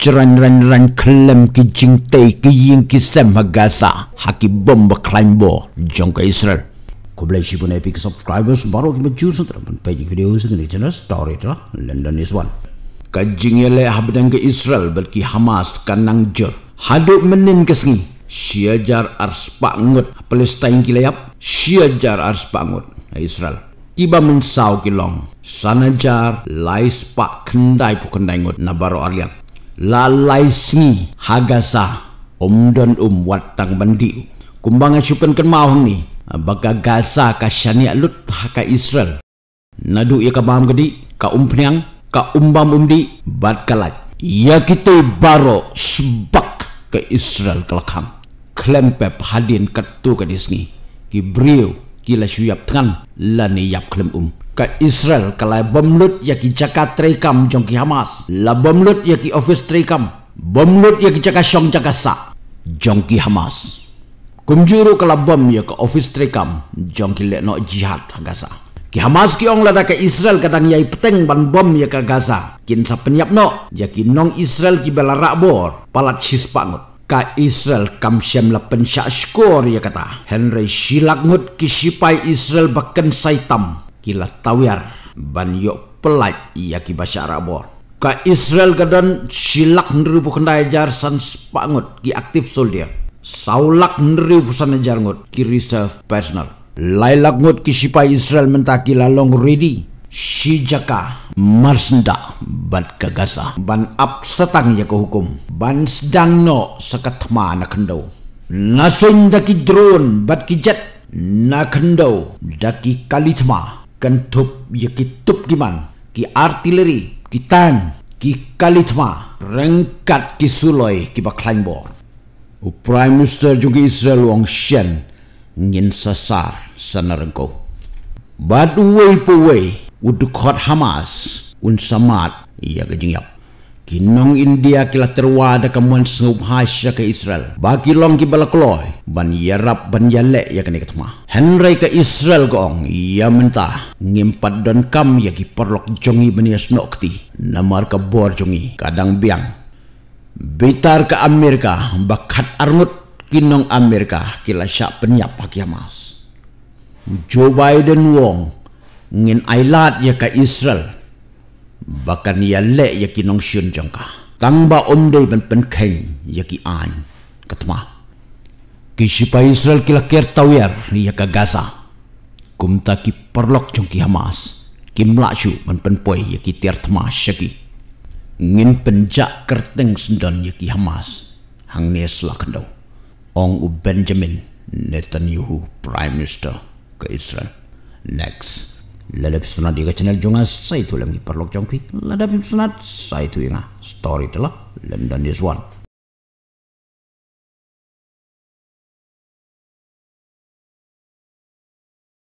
jeran ran ran kelam ki tei ki ying ki sem hagasa haki bomba jong jongka israel kublai shibun epic subscribers baru ki majur sutra pun page video sing ni channel story tra london is one kajing yele habdan ke israel ki hamas kanang jor hadu menin shiajar arspa arspangut palestine shiajar arspa arspangut israel tiba mensau kilong sanajar lai spak kendai pu kendai ngut nabaro arliang lalai haga hagasa om dan um watang bandi kumbang syukan ken mahong ni baga gasa ka syani lut haka israel nadu ya ka baham gedi ka umpniang ka umbam umdi bat kalat ya kita baro sebak ke israel kelakam klempep hadin katu ka disni ki brio ki lani syuyap tengan lani yap klem um ka Israel kalai bomlut yaki jaka trekam jongki Hamas la bomlut yaki office trekam bomlut yaki jaka syong jaka sa jongki Hamas kumjuru kala bom yaki office trekam jongki lekno jihad Gaza Ki Hamas ki ong lada ke Israel kadang yai peteng ban bom ya Gaza. Kin sa penyap no, yaki nong Israel ki bela rakbor, palat sispangut. Ka Israel kam syam la pensyak skor ya kata. Henry silakngut ki sipai Israel baken saitam kila tawiar ban yok pelat iya ki bahasa Arabor. Ka Israel gadan silak neri kendai jar san spangut ki aktif sol Saulak neri busan jar ngut ki reserve personal. Lailak ngut ki sipai Israel mentaki lalong ready. Sijaka marsenda ban kagasa ban ap setang ya hukum ban sedang no sekat na kendau nasun daki drone bat ki jet na kendau daki kalitma kentup ya kitup tup ki artileri ki tan ki kalitma rengkat ki suloi ki baklang bor u prime minister juga israel wong shen ngin sasar sanarengko bad way po way udukot hamas un samat ia ya kejingyap kinong india kila terwada kamuan sengup hasya ke israel bagi long ki balakloi ban yarap ban yalek ya kene ketemah. Henry ke Israel Gong. ia mentah ngimpat dan kam ya ki perlok jongi benias nokti namar ke bor jongi kadang biang bitar ke Amerika bakat armut kinong Amerika kila syak penyap Mas. Joe Biden wong ngin ailat ya ke Israel bahkan ia lek ya kinong syun jangka tangba omdei ben penkeng ya ki an ketemah pa Israel kila ker tawir ia ka Gaza. Kumta ki perlok jong ki Hamas. Kim lacu man penpoi ki tiar temas syaki. Ngin penjak kerteng sendan yaki ki Hamas. Hang ne selakendau. Ong u Benjamin Netanyahu Prime Minister ke Israel. Next. Lelep sunat di ke channel jonga saya tu lagi perlok jong ki. Ladap sunat saya tu inga. Story telah London is one.